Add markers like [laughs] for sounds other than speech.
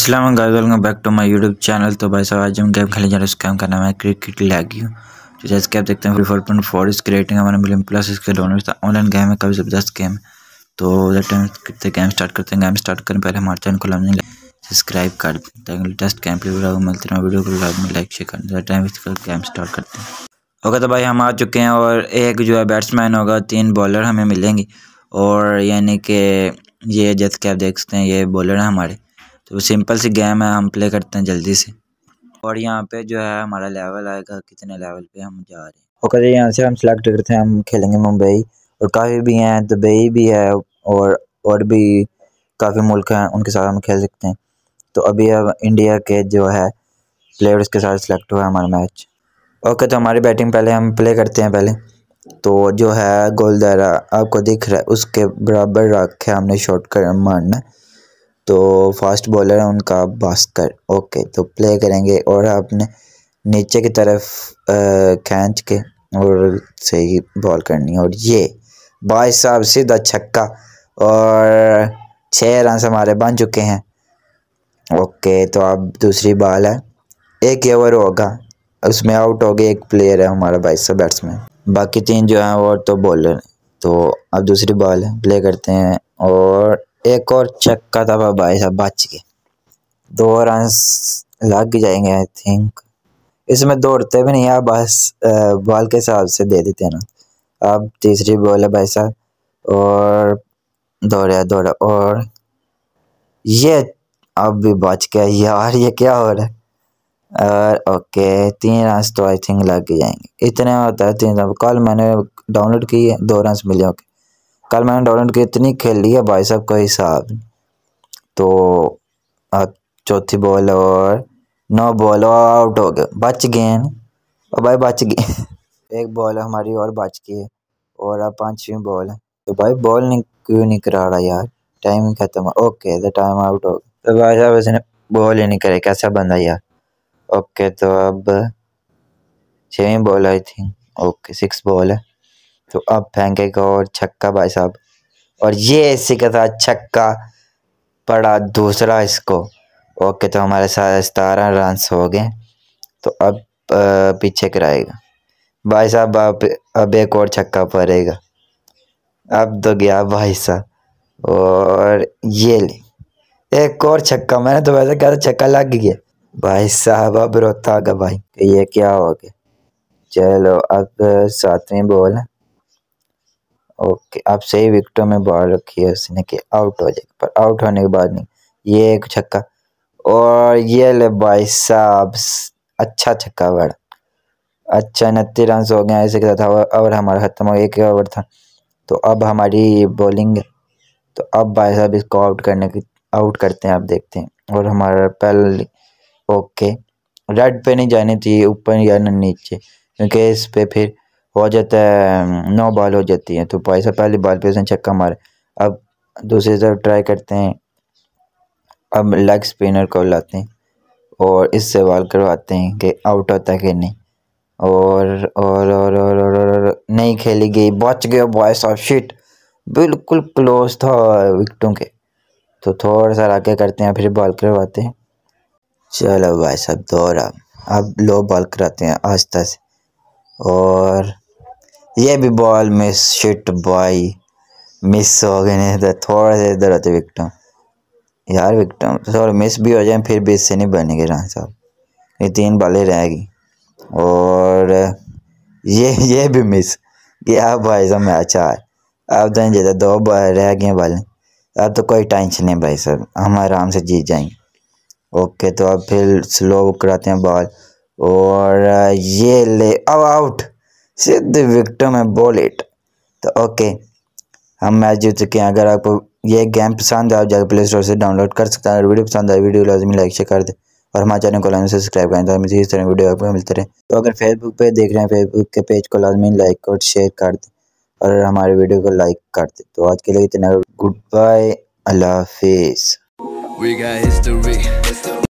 Aslam guys welcome back to my YouTube channel तो भाई साहब आज हम गेम खेलने जा रहे हैं उस गेम का नाम है क्रिकेट लैग यू तो जैसे कि आप देखते हैं फ्री फोर पॉइंट फोर इस क्रिएटिंग हमारे मिलियन प्लस इसके डाउनलोड था ऑनलाइन गेम है काफ़ी ज़बरदस्त गेम तो टाइम करते गेम स्टार्ट करते हैं गेम स्टार्ट करने पहले हमारे चैनल को लाइन सब्सक्राइब कर दें लेटेस्ट गेम प्ले वीडियो मिलते हैं वीडियो को लाभ में लाइक शेयर कर दें टाइम गेम स्टार्ट करते हैं ओके तो भाई हम आ चुके हैं और एक जो है बैट्समैन होगा तीन बॉलर हमें मिलेंगे और यानी कि ये जैसे कि आप देख सकते हैं ये बॉलर हैं हमारे तो सिंपल सी गेम है हम प्ले करते हैं जल्दी से और यहाँ पे जो है हमारा लेवल आएगा कितने लेवल पे हम जा रहे हैं ओके जी तो यहाँ से हम सिलेक्ट करते हैं हम खेलेंगे मुंबई और काफ़ी भी हैं दुबई तो भी है और और भी काफ़ी मुल्क हैं उनके साथ हम खेल सकते हैं तो अभी अब इंडिया के जो है प्लेयर्स के साथ सिलेक्ट हुआ है हमारा मैच ओके तो हमारी बैटिंग पहले हम प्ले करते हैं पहले तो जो है गोल दायरा आपको दिख रहा है उसके बराबर रखे हमने शॉर्ट कर मारना तो फास्ट बॉलर है उनका भास्कर ओके तो प्ले करेंगे और आपने नीचे की तरफ खींच के और सही बॉल करनी है और ये भाई साहब सीधा छक्का और छः रन हमारे बन चुके हैं ओके तो अब दूसरी बॉल है एक ओवर होगा उसमें आउट हो गए एक प्लेयर है हमारा भाई साहब बैट्समैन बाकी तीन जो हैं वो तो बॉलर तो अब दूसरी बॉल प्ले करते हैं और एक और छक्का था भाई साहब बच के दो रन लग जाएंगे आई थिंक इसमें दौड़ते भी नहीं आप बस बॉल के हिसाब से दे देते हैं ना अब तीसरी बॉल है भाई साहब और दौड़ा दौड़ा और ये अब भी बच गया यार ये क्या हो रहा है और ओके तीन रन तो आई थिंक लग जाएंगे इतने होता है तीन रन कल मैंने डाउनलोड की है दो रन मिले ओके कल मैंने डोनेट की इतनी खेल ली है भाई साहब का हिसाब तो चौथी बॉल और नौ बॉल और आउट हो गए बच गए और भाई बच गए [laughs] एक बॉल हमारी और बच गई है और अब पाँचवीं बॉल है तो भाई बॉल नहीं क्यों नहीं करा रहा यार टाइम खत्म ओके द टाइम आउट हो गया तो भाई साहब इसने बॉल ही नहीं करे कैसा बंदा यार ओके तो अब छवीं ball I think okay six ball है तो अब फेंकेगा और छक्का भाई साहब और ये इसी के साथ छक्का पड़ा दूसरा इसको ओके तो हमारे साथ सतारह रन हो गए तो अब पीछे कराएगा भाई साहब अब अब एक और छक्का पड़ेगा अब तो गया भाई साहब और ये ले एक और छक्का मैंने तो वैसे कहा था छक्का लग गया भाई साहब अब रोता होगा भाई ये क्या हो गया चलो अब सातवीं बोल है ओके आप सही विकटों में बॉल रखी है उसने कि आउट हो जाएगी पर आउट होने के बाद नहीं ये एक छक्का और ये ले भाई साहब अच्छा छक्का बड़ा अच्छा उनतीस रन हो गया ऐसे कहता था ओवर हमारा खत्म हो गया एक ओवर था तो अब हमारी बॉलिंग तो अब भाई साहब इसको आउट करने की आउट करते हैं आप देखते हैं और हमारा पहले ओके रेड पे नहीं जानी चाहिए ऊपर या नीचे क्योंकि इस पर फिर हो जाता है हम्म, नौ बॉल हो जाती है तो भाई साहब पहली बॉल पे उसने छक्का मार अब दूसरी तरफ ट्राई करते हैं अब लेग स्पिनर को लाते हैं और इससे बॉल करवाते हैं कि आउट होता है कि नहीं और और और और और, और, और नहीं खेली गई बच गए बॉय साहब शिट बिल्कुल क्लोज था विकटों के तो थोड़ा सा आगे करते हैं फिर बॉल करवाते हैं चलो भाई साहब दौड़ा अब लो बॉल कराते हैं आस्ता से और ये भी ball miss shit boy miss हो गए नहीं इधर तो थोड़ा सा इधर आते विक्टम यार विक्टम सॉरी मिस भी हो जाए फिर भी इससे नहीं बनेंगे राणा साहब ये तीन बॉलें रहेगी और ये ये भी मिस क्या भाई साहब मैच अच्छा आज अब तो नहीं जीता दो बॉल रह गए बॉलें अब तो कोई टेंशन नहीं भाई साहब हम आराम से जीत जाएंगे ओके तो अब फिर स्लो कराते हैं बॉल और ये ले अब आउट सिर्फ द विक्टम है बॉल इट तो ओके हम मैच जीत चुके हैं अगर आपको ये गेम पसंद है आप जाकर प्ले स्टोर से डाउनलोड कर सकते हैं अगर वीडियो पसंद आए वीडियो लाजमी लाइक शेयर कर दे और हमारे चैनल को लाइन सब्सक्राइब करें तो हम इसी तरह वीडियो आपको मिलते रहे तो अगर फेसबुक पे देख रहे हैं फेसबुक के पेज को लाजमी लाइक और शेयर कर दे और हमारे वीडियो को लाइक कर दे तो आज के लिए इतना गुड बाय अल्लाह हाफिज़